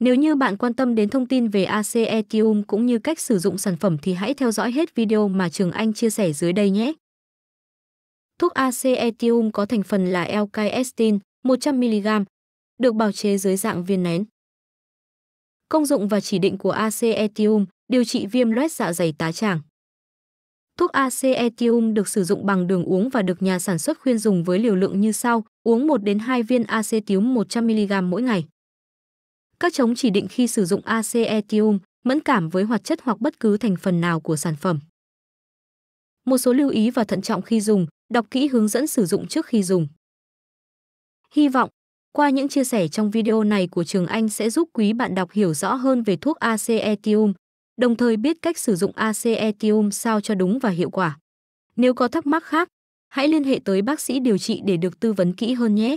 Nếu như bạn quan tâm đến thông tin về AC Ethereum cũng như cách sử dụng sản phẩm thì hãy theo dõi hết video mà Trường Anh chia sẻ dưới đây nhé. Thuốc AC Ethereum có thành phần là L-Caestin 100mg, được bào chế dưới dạng viên nén. Công dụng và chỉ định của AC Ethereum điều trị viêm loét dạ dày tá tràng. Thuốc AC Ethereum được sử dụng bằng đường uống và được nhà sản xuất khuyên dùng với liều lượng như sau, uống 1 đến 2 viên acetyum 100mg mỗi ngày. Các chống chỉ định khi sử dụng acetium mẫn cảm với hoạt chất hoặc bất cứ thành phần nào của sản phẩm. Một số lưu ý và thận trọng khi dùng, đọc kỹ hướng dẫn sử dụng trước khi dùng. Hy vọng, qua những chia sẻ trong video này của Trường Anh sẽ giúp quý bạn đọc hiểu rõ hơn về thuốc acetium, đồng thời biết cách sử dụng acetium sao cho đúng và hiệu quả. Nếu có thắc mắc khác, hãy liên hệ tới bác sĩ điều trị để được tư vấn kỹ hơn nhé.